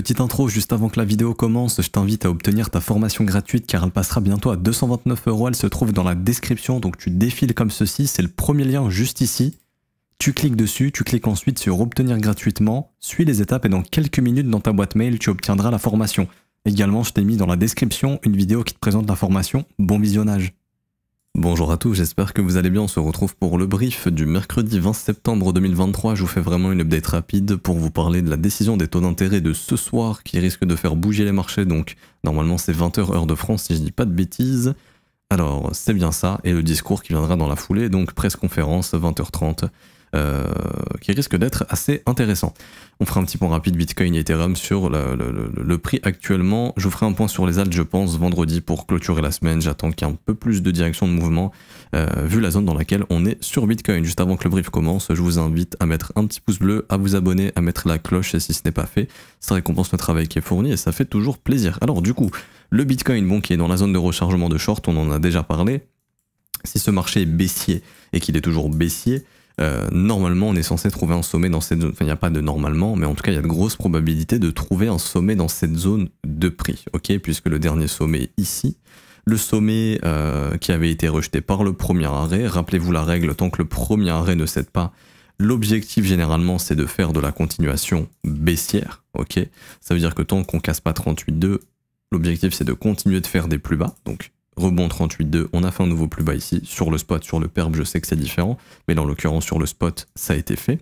Petite intro juste avant que la vidéo commence, je t'invite à obtenir ta formation gratuite car elle passera bientôt à 229 euros. Elle se trouve dans la description, donc tu défiles comme ceci. C'est le premier lien juste ici. Tu cliques dessus, tu cliques ensuite sur obtenir gratuitement, suis les étapes et dans quelques minutes dans ta boîte mail, tu obtiendras la formation. Également, je t'ai mis dans la description une vidéo qui te présente la formation. Bon visionnage. Bonjour à tous, j'espère que vous allez bien, on se retrouve pour le brief du mercredi 20 septembre 2023, je vous fais vraiment une update rapide pour vous parler de la décision des taux d'intérêt de ce soir qui risque de faire bouger les marchés, donc normalement c'est 20h heure de France si je dis pas de bêtises, alors c'est bien ça, et le discours qui viendra dans la foulée, donc presse conférence 20h30 euh, qui risque d'être assez intéressant. On fera un petit point rapide Bitcoin et Ethereum sur le, prix actuellement. Je vous ferai un point sur les altes, je pense, vendredi pour clôturer la semaine. J'attends qu'il y ait un peu plus de direction de mouvement euh, vu la zone dans laquelle on est sur Bitcoin. Juste avant que le brief commence, je vous invite à mettre un petit pouce bleu, à vous abonner, à mettre la cloche et si ce n'est pas fait, ça récompense le travail qui est fourni et ça fait toujours plaisir. Alors du coup, le Bitcoin, bon, qui est dans la zone de rechargement de short, on en a déjà parlé. Si ce marché est baissier et qu'il est toujours baissier, euh, normalement on est censé trouver un sommet dans cette zone. Enfin, il n'y a pas de normalement, mais en tout cas, il y a de grosses probabilités de trouver un sommet dans cette zone de prix, ok Puisque le dernier sommet ici. Le sommet euh, qui avait été rejeté par le premier arrêt, rappelez-vous la règle, tant que le premier arrêt ne cède pas, l'objectif généralement c'est de faire de la continuation baissière, ok Ça veut dire que tant qu'on casse pas 38.2, l'objectif c'est de continuer de faire des plus bas, donc Rebond 38,2, on a fait un nouveau plus bas ici. Sur le spot, sur le perp, je sais que c'est différent, mais dans l'occurrence, sur le spot, ça a été fait.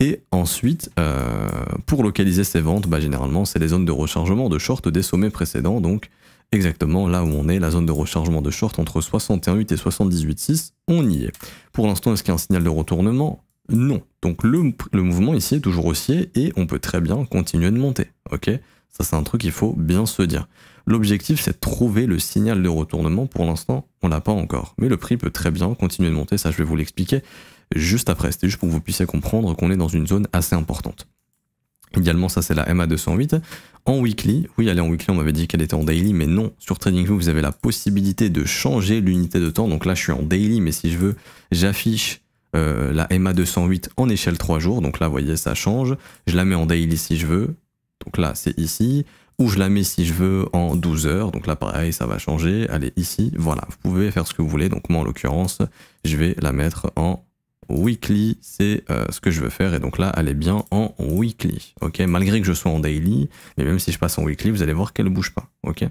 Et ensuite, euh, pour localiser ces ventes, bah, généralement, c'est les zones de rechargement de short des sommets précédents, donc exactement là où on est, la zone de rechargement de short entre 61,8 et 78,6, on y est. Pour l'instant, est-ce qu'il y a un signal de retournement Non. Donc le, le, mouvement ici est toujours haussier et on peut très bien continuer de monter. ok ça, c'est un truc qu'il faut bien se dire. L'objectif, c'est de trouver le signal de retournement. Pour l'instant, on l'a pas encore. Mais le prix peut très bien continuer de monter. Ça, je vais vous l'expliquer juste après. C'était juste pour que vous puissiez comprendre qu'on est dans une zone assez importante. Idéalement, ça c'est la MA208. En weekly, oui, elle est en weekly, on m'avait dit qu'elle était en daily, mais non. Sur TradingView, vous avez la possibilité de changer l'unité de temps. Donc là, je suis en daily, mais si je veux, j'affiche euh, la MA208 en échelle 3 jours. Donc là, vous voyez, ça change. Je la mets en daily si je veux. Donc là, c'est ici. Ou je la mets si je veux en 12 heures. Donc là, pareil, ça va changer. Elle est ici. Voilà, vous pouvez faire ce que vous voulez. Donc moi, en l'occurrence, je vais la mettre en weekly. C'est euh, ce que je veux faire. Et donc là, elle est bien en weekly. Ok, malgré que je sois en daily. Mais même si je passe en weekly, vous allez voir qu'elle ne bouge pas. Ok.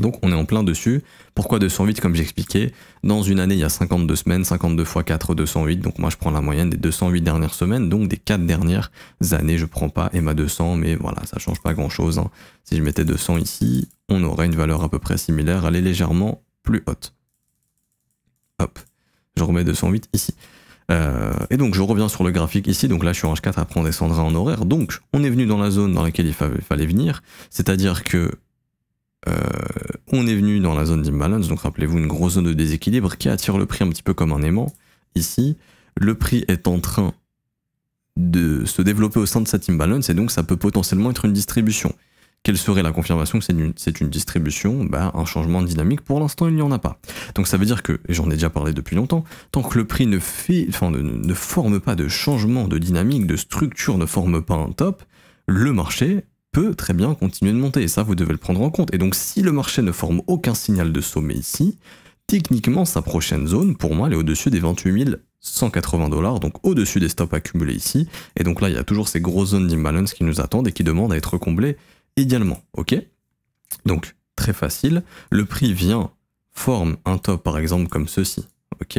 Donc on est en plein dessus. Pourquoi 208 comme j'expliquais Dans une année, il y a 52 semaines, 52 x 4, 208. Donc moi, je prends la moyenne des 208 dernières semaines, donc des 4 dernières années. Je prends pas EMA 200, mais voilà, ça change pas grand-chose. Hein. Si je mettais 200 ici, on aurait une valeur à peu près similaire. Elle est légèrement plus haute. Hop, je remets 208 ici. Euh, et donc je reviens sur le graphique ici, donc là je suis en H4, après on descendra en horaire. Donc on est venu dans la zone dans laquelle il fallait venir, c'est-à-dire que euh, on est venu dans la zone d'imbalance, donc rappelez-vous une grosse zone de déséquilibre qui attire le prix un petit peu comme un aimant. Ici, le prix est en train de se développer au sein de cette imbalance et donc ça peut potentiellement être une distribution. Quelle serait la confirmation que c'est une, distribution bah, Un changement de dynamique, pour l'instant il n'y en a pas. Donc ça veut dire que, et j'en ai déjà parlé depuis longtemps, tant que le prix ne, ne forme pas de changement de dynamique, de structure, ne forme pas un top, le marché peut très bien continuer de monter, et ça vous devez le prendre en compte. Et donc si le marché ne forme aucun signal de sommet ici, techniquement sa prochaine zone, pour moi, elle est au-dessus des 28 180 dollars, donc au-dessus des stops accumulés ici. Et donc là, il y a toujours ces grosses zones d'imbalance qui nous attendent et qui demandent à être comblées idéalement ok Donc, très facile, le prix vient, forme un top par exemple comme ceci, ok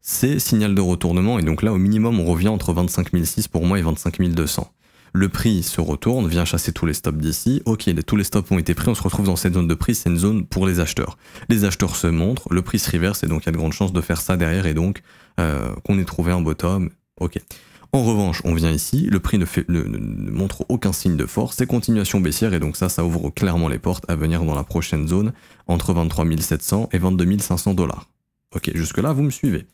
C'est signal de retournement et donc là, au minimum, on revient entre 25 pour moi et 25 200. Le prix se retourne, vient chasser tous les stops d'ici. Ok, tous les stops ont été pris, on se retrouve dans cette zone de prix, c'est une zone pour les acheteurs. Les acheteurs se montrent, le prix se reverse et donc il y a de grandes chances de faire ça derrière et donc euh, qu'on ait trouvé un bottom. Ok. En revanche, on vient ici, le prix ne, fait, ne montre aucun signe de force, c'est continuation baissière et donc ça, ça ouvre clairement les portes à venir dans la prochaine zone entre 23 700 et 22 500 dollars. Ok, jusque-là, vous me suivez.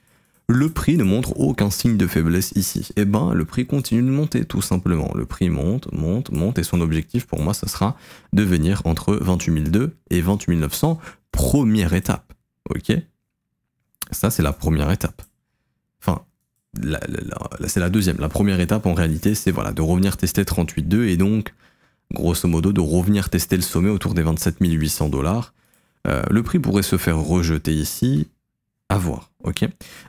Le prix ne montre aucun signe de faiblesse ici. Eh ben, le prix continue de monter, tout simplement. Le prix monte, monte, monte, et son objectif pour moi, ça sera de venir entre 28 et 28.900. première étape. Ok Ça, c'est la première étape. Enfin, c'est la deuxième. La première étape, en réalité, c'est voilà, de revenir tester 38.2 et donc, grosso modo, de revenir tester le sommet autour des 27.800 dollars. Euh, le prix pourrait se faire rejeter ici, à voir, ok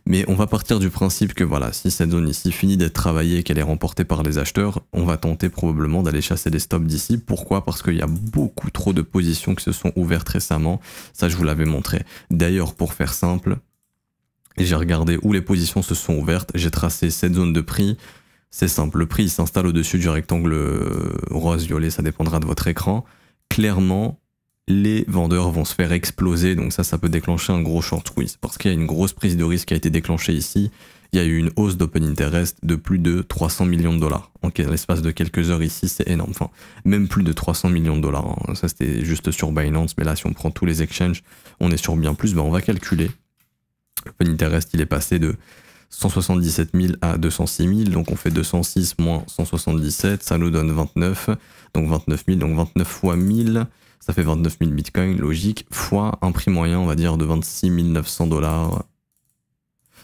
Mais on va partir du principe que voilà, si cette zone ici finit d'être travaillée et qu'elle est remportée par les acheteurs, on va tenter probablement d'aller chasser les stops d'ici. Pourquoi Parce qu'il y a beaucoup trop de positions qui se sont ouvertes récemment, ça je vous l'avais montré. D'ailleurs, pour faire simple, j'ai regardé où les positions se sont ouvertes, j'ai tracé cette zone de prix, c'est simple, le prix s'installe au-dessus du rectangle euh, rose-violet, ça dépendra de votre écran. Clairement, les vendeurs vont se faire exploser. Donc ça, ça peut déclencher un gros short squeeze parce qu'il y a une grosse prise de risque qui a été déclenchée ici. Il y a eu une hausse d'open interest de plus de 300 millions de dollars. En l'espace de quelques heures ici, c'est énorme. Enfin, même plus de 300 millions de dollars. Hein. Ça, c'était juste sur Binance. Mais là, si on prend tous les exchanges, on est sur bien plus. Ben, on va calculer. open interest, il est passé de 177 000 à 206 000. Donc, on fait 206 moins 177. Ça nous donne 29. Donc, 29 000. Donc, 29 fois 1000 ça fait 29 000 bitcoins, logique, fois un prix moyen, on va dire, de 26 900 dollars.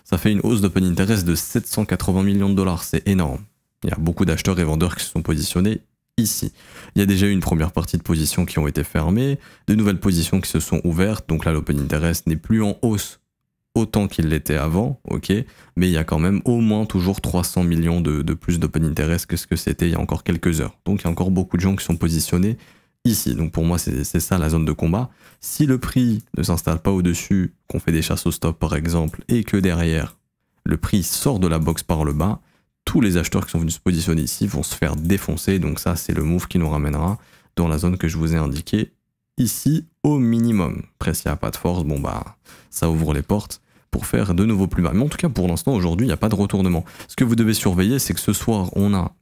Ça fait une hausse d'open interest de 780 millions de dollars, c'est énorme. Il y a beaucoup d'acheteurs et vendeurs qui se sont positionnés ici. Il y a déjà eu une première partie de positions qui ont été fermées, de nouvelles positions qui se sont ouvertes, donc là l'open interest n'est plus en hausse autant qu'il l'était avant, ok, mais il y a quand même au moins toujours 300 millions de, de plus d'open interest que ce que c'était il y a encore quelques heures. Donc il y a encore beaucoup de gens qui sont positionnés ici. Donc pour moi, c'est ça la zone de combat. Si le prix ne s'installe pas au-dessus, qu'on fait des chasses au stop par exemple, et que derrière, le prix sort de la box par le bas, tous les acheteurs qui sont venus se positionner ici vont se faire défoncer. Donc ça, c'est le move qui nous ramènera dans la zone que je vous ai indiquée ici au minimum. Après, s'il n'y a pas de force, bon bah, ça ouvre les portes pour faire de nouveau plus bas. Mais en tout cas, pour l'instant, aujourd'hui, il n'y a pas de retournement. Ce que vous devez surveiller, c'est que ce soir, on a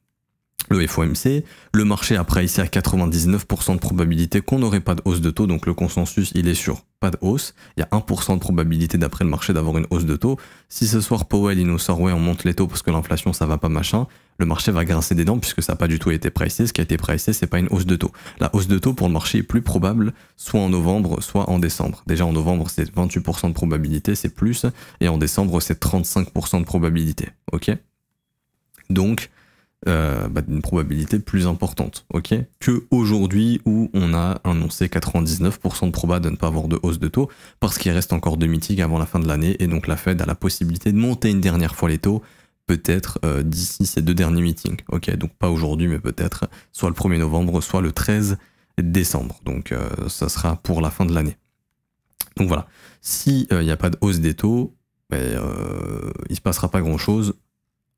le FOMC. Le marché a pricé à 99% de probabilité qu'on n'aurait pas de hausse de taux, donc le consensus il est sur pas de hausse. Il y a 1% de probabilité d'après le marché d'avoir une hausse de taux. Si ce soir Powell il nous sort ouais on monte les taux parce que l'inflation ça va pas machin, le marché va grincer des dents puisque ça n'a pas du tout été pricé. Ce qui a été pricé c'est pas une hausse de taux. La hausse de taux pour le marché est plus probable soit en novembre soit en décembre. Déjà en novembre c'est 28% de probabilité, c'est plus, et en décembre c'est 35% de probabilité. Ok Donc euh, bah, d'une probabilité plus importante, ok Que aujourd'hui où on a annoncé 99% de proba de ne pas avoir de hausse de taux, parce qu'il reste encore deux meetings avant la fin de l'année, et donc la Fed a la possibilité de monter une dernière fois les taux, peut-être euh, d'ici ces deux derniers meetings, ok Donc pas aujourd'hui, mais peut-être soit le 1er novembre, soit le 13 décembre, donc euh, ça sera pour la fin de l'année. Donc voilà, s'il n'y a pas de hausse des taux, ben, il ne se passera pas grand-chose,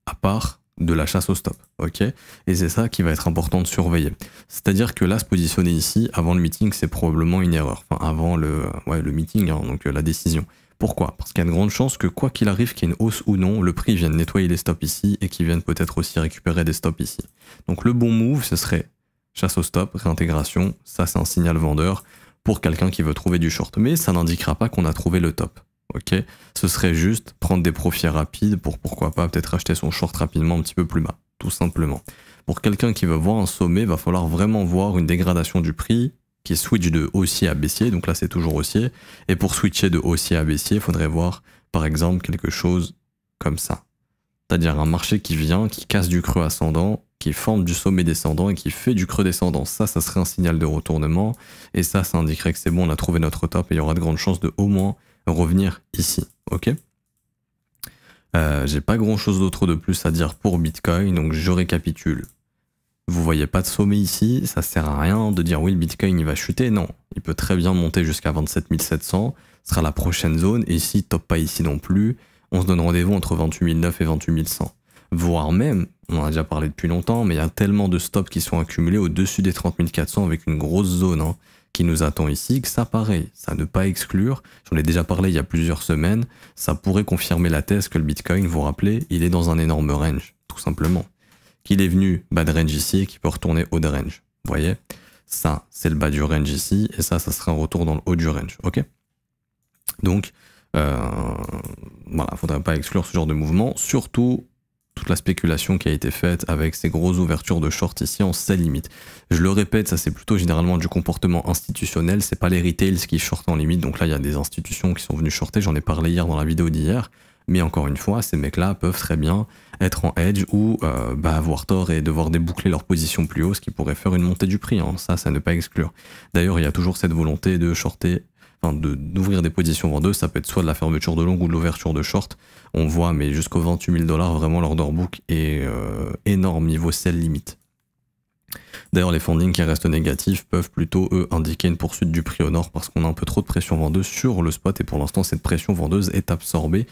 à part de la chasse au stop. ok et c'est ça qui va être important de surveiller. C'est-à-dire que là, se positionner ici, avant le meeting, c'est probablement une erreur. Enfin, avant le, ouais, le meeting, hein, donc euh, la décision. Pourquoi Parce qu'il y a de grandes chances que quoi qu'il arrive, qu'il y ait une hausse ou non, le prix vienne nettoyer les stops ici et qu'il vienne peut-être aussi récupérer des stops ici. Donc le bon move, ce serait chasse au stop, réintégration, ça c'est un signal vendeur pour quelqu'un qui veut trouver du short, mais ça n'indiquera pas qu'on a trouvé le top ok Ce serait juste prendre des profits rapides pour pourquoi pas peut-être acheter son short rapidement un petit peu plus bas, tout simplement. Pour quelqu'un qui veut voir un sommet, il va falloir vraiment voir une dégradation du prix qui switch de haussier à baissier, donc là c'est toujours haussier, et pour switcher de haussier à baissier, il faudrait voir par exemple quelque chose comme ça. C'est-à-dire un marché qui vient, qui casse du creux ascendant, qui forme du sommet descendant et qui fait du creux descendant. Ça, ça serait un signal de retournement, et ça, ça indiquerait que c'est bon, on a trouvé notre top et il y aura de grandes chances de au moins revenir ici. Ok euh, J'ai pas grand chose d'autre de plus à dire pour Bitcoin, donc je récapitule. Vous voyez pas de sommet ici, ça sert à rien de dire oui le Bitcoin il va chuter, non. Il peut très bien monter jusqu'à 27 700, ce sera la prochaine zone, et ici top pas ici non plus, on se donne rendez-vous entre 28 900 et 28 100. Voire même, on en a déjà parlé depuis longtemps, mais il y a tellement de stops qui sont accumulés au-dessus des 30 400 avec une grosse zone. Hein qui nous attend ici, que ça paraît, ça ne pas exclure, j'en ai déjà parlé il y a plusieurs semaines, ça pourrait confirmer la thèse que le Bitcoin, vous rappelez, il est dans un énorme range, tout simplement. Qu'il est venu bas de range ici et qu'il peut retourner haut de range, voyez Ça, c'est le bas du range ici, et ça, ça sera un retour dans le haut du range, ok Donc, euh, voilà, faudrait pas exclure ce genre de mouvement, surtout toute la spéculation qui a été faite avec ces grosses ouvertures de short ici en sa limite. Je le répète, ça c'est plutôt généralement du comportement institutionnel, c'est pas les retails qui shortent en limite, donc là il y a des institutions qui sont venues shorter, j'en ai parlé hier dans la vidéo d'hier, mais encore une fois, ces mecs-là peuvent très bien être en edge ou euh, bah, avoir tort et devoir déboucler leur position plus haut, ce qui pourrait faire une montée du prix. Hein. Ça, ça ne pas exclure. D'ailleurs, il y a toujours cette volonté de shorter Hein, d'ouvrir des positions vendeuses, ça peut être soit de la fermeture de longue ou de l'ouverture de short. On voit, mais jusqu'au 28 000 dollars, vraiment l'order book est euh, énorme niveau sell limite. D'ailleurs, les fondings qui restent négatifs peuvent plutôt, eux, indiquer une poursuite du prix au nord parce qu'on a un peu trop de pression vendeuse sur le spot et pour l'instant, cette pression vendeuse est absorbée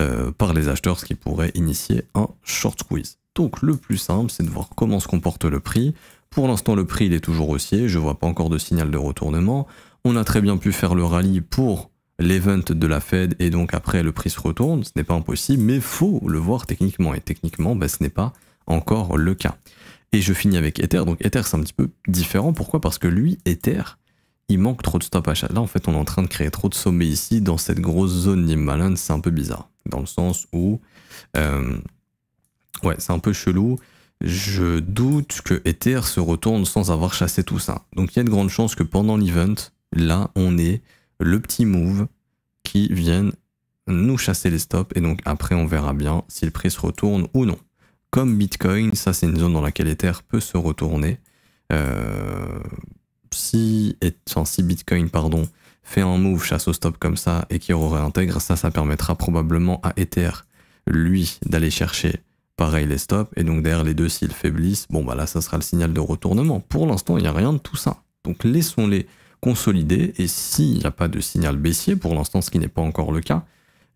euh, par les acheteurs, ce qui pourrait initier un short squeeze. Donc, le plus simple, c'est de voir comment se comporte le prix. Pour l'instant, le prix, il est toujours haussier, je ne vois pas encore de signal de retournement. On a très bien pu faire le rallye pour l'event de la Fed et donc après le prix se retourne, ce n'est pas impossible, mais faut le voir techniquement. Et techniquement, bah, ce n'est pas encore le cas. Et je finis avec Ether. Donc Ether, c'est un petit peu différent. Pourquoi Parce que lui, Ether, il manque trop de stop achat. Là, en fait, on est en train de créer trop de sommets ici, dans cette grosse zone Nimbaland. C'est un peu bizarre. Dans le sens où. Euh, ouais, c'est un peu chelou. Je doute que Ether se retourne sans avoir chassé tout ça. Donc il y a de grandes chances que pendant l'event, là, on est le petit move qui viennent nous chasser les stops et donc après on verra bien si le prix se retourne ou non. Comme Bitcoin, ça c'est une zone dans laquelle Ether peut se retourner. Euh, si, Bitcoin pardon, fait un move chasse au stop comme ça et qui réintègre, ça ça permettra probablement à Ether, lui, d'aller chercher pareil les stops et donc derrière les deux s'ils faiblissent, bon bah là ça sera le signal de retournement. Pour l'instant il n'y a rien de tout ça. Donc laissons-les consolider, et s'il n'y a pas de signal baissier, pour l'instant ce qui n'est pas encore le cas,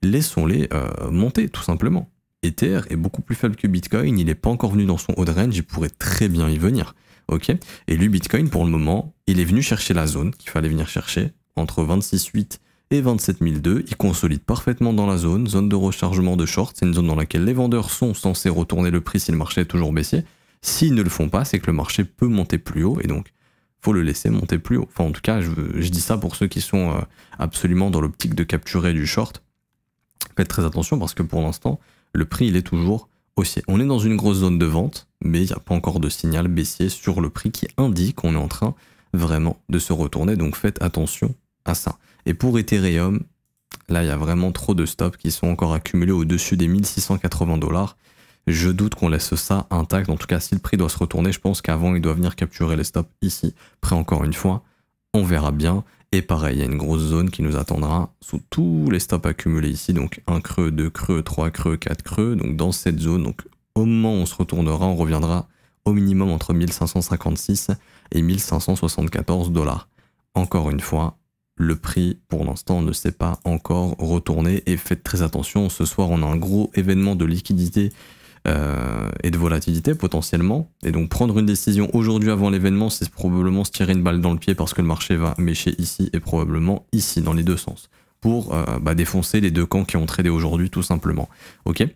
laissons-les euh, monter tout simplement. Ether est beaucoup plus faible que Bitcoin, il n'est pas encore venu dans son haut de range, il pourrait très bien y venir. ok et lui, Bitcoin, pour le moment, il est venu chercher la zone qu'il fallait venir chercher, entre 26,8 et 27002, il consolide parfaitement dans la zone, zone de rechargement de short, c'est une zone dans laquelle les vendeurs sont censés retourner le prix si le marché est toujours baissier. S'ils ne le font pas, c'est que le marché peut monter plus haut, et donc faut le laisser monter plus haut. Enfin, en tout cas, je, dis ça pour ceux qui sont euh, absolument dans l'optique de capturer du short. Faites très attention parce que pour l'instant, le prix, il est toujours haussier. On est dans une grosse zone de vente, mais il n'y a pas encore de signal baissier sur le prix qui indique qu'on est en train vraiment de se retourner. Donc faites attention à ça. Et pour Ethereum, là, il y a vraiment trop de stops qui sont encore accumulés au-dessus des 1680 dollars. Je doute qu'on laisse ça intact. En tout cas, si le prix doit se retourner, je pense qu'avant, il doit venir capturer les stops ici. Prêt encore une fois, on verra bien. Et pareil, il y a une grosse zone qui nous attendra sous tous les stops accumulés ici. Donc un creux, deux creux, trois creux, quatre creux. Donc dans cette zone, donc au moment où on se retournera, on reviendra au minimum entre 1556 et 1574 dollars. Encore une fois, le prix pour l'instant ne s'est pas encore retourné et faites très attention. Ce soir, on a un gros événement de liquidité euh, et de volatilité potentiellement. Et donc prendre une décision aujourd'hui avant l'événement, c'est probablement se tirer une balle dans le pied parce que le marché va mécher ici et probablement ici, dans les deux sens, pour euh, bah, défoncer les deux camps qui ont tradé aujourd'hui tout simplement. Ok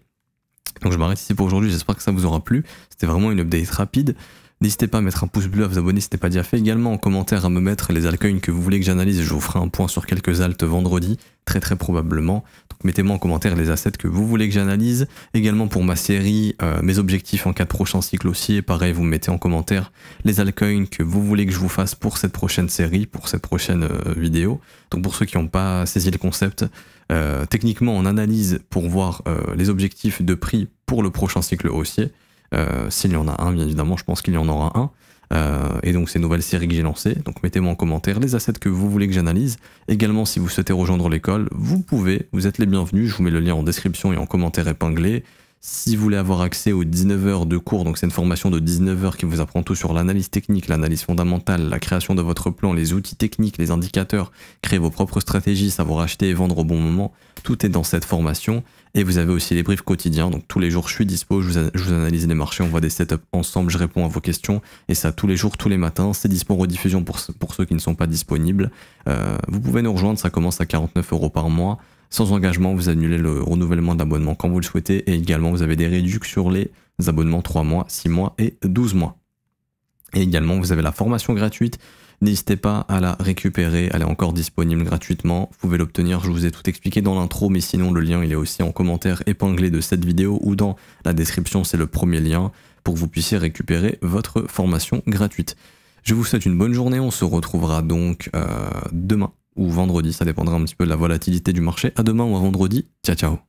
donc je m'arrête ici pour aujourd'hui, j'espère que ça vous aura plu. C'était vraiment une update rapide. N'hésitez pas à mettre un pouce bleu, à vous abonner si ce n'est pas déjà fait. Également en commentaire à me mettre les altcoins que vous voulez que j'analyse. Je vous ferai un point sur quelques altes vendredi, très très probablement. Donc mettez-moi en commentaire les assets que vous voulez que j'analyse. Également pour ma série, euh, mes objectifs en cas de prochain cycle haussier. Pareil, vous mettez en commentaire les altcoins que vous voulez que je vous fasse pour cette prochaine série, pour cette prochaine euh, vidéo. Donc pour ceux qui n'ont pas saisi le concept, euh, techniquement on analyse pour voir les objectifs de prix pour le prochain cycle haussier. Euh, s'il y en a un, bien évidemment, je pense qu'il y en aura un. Euh, et donc ces nouvelles séries que j'ai lancées. Donc mettez-moi en commentaire les assets que vous voulez que j'analyse. Également, si vous souhaitez rejoindre l'école, vous pouvez, vous êtes les bienvenus. Je vous mets le lien en description et en commentaire épinglé. Si vous voulez avoir accès aux 19 heures de cours, donc c'est une formation de 19 heures qui vous apprend tout sur l'analyse technique, l'analyse fondamentale, la création de votre plan, les outils techniques, les indicateurs, créer vos propres stratégies, savoir acheter et vendre au bon moment, tout est dans cette formation. Et vous avez aussi les briefs quotidiens, donc tous les jours je suis dispo, je vous, analyse les marchés, on voit des setups ensemble, je réponds à vos questions, et ça tous les jours, tous les matins, c'est dispo en rediffusion pour, ceux qui ne sont pas disponibles. Euh, vous pouvez nous rejoindre, ça commence à 49 euros par mois. Sans engagement, vous annulez le renouvellement d'abonnement quand vous le souhaitez et également vous avez des réductions sur les abonnements 3 mois, 6 mois et 12 mois. Et également, vous avez la formation gratuite. N'hésitez pas à la récupérer, elle est encore disponible gratuitement. Vous pouvez l'obtenir, je vous ai tout expliqué dans l'intro, mais sinon le lien il est aussi en commentaire épinglé de cette vidéo ou dans la description, c'est le premier lien pour que vous puissiez récupérer votre formation gratuite. Je vous souhaite une bonne journée, on se retrouvera donc euh, demain ou vendredi, ça dépendra un petit peu de la volatilité du marché. À demain ou à vendredi. Ciao, ciao.